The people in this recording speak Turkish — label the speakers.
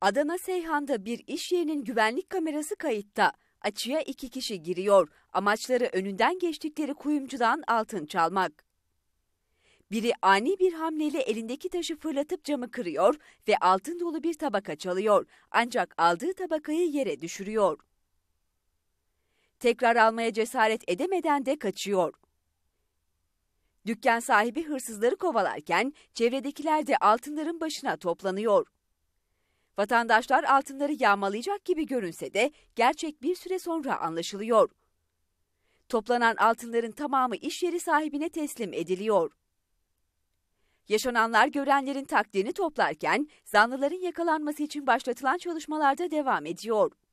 Speaker 1: Adana Seyhan'da bir iş yerinin güvenlik kamerası kayıtta. Açıya iki kişi giriyor. Amaçları önünden geçtikleri kuyumcudan altın çalmak. Biri ani bir hamleyle elindeki taşı fırlatıp camı kırıyor ve altın dolu bir tabaka çalıyor. Ancak aldığı tabakayı yere düşürüyor. Tekrar almaya cesaret edemeden de kaçıyor. Dükkan sahibi hırsızları kovalarken çevredekiler de altınların başına toplanıyor. Vatandaşlar altınları yağmalayacak gibi görünse de gerçek bir süre sonra anlaşılıyor. Toplanan altınların tamamı iş yeri sahibine teslim ediliyor. Yaşananlar görenlerin takdirini toplarken zanlıların yakalanması için başlatılan çalışmalarda devam ediyor.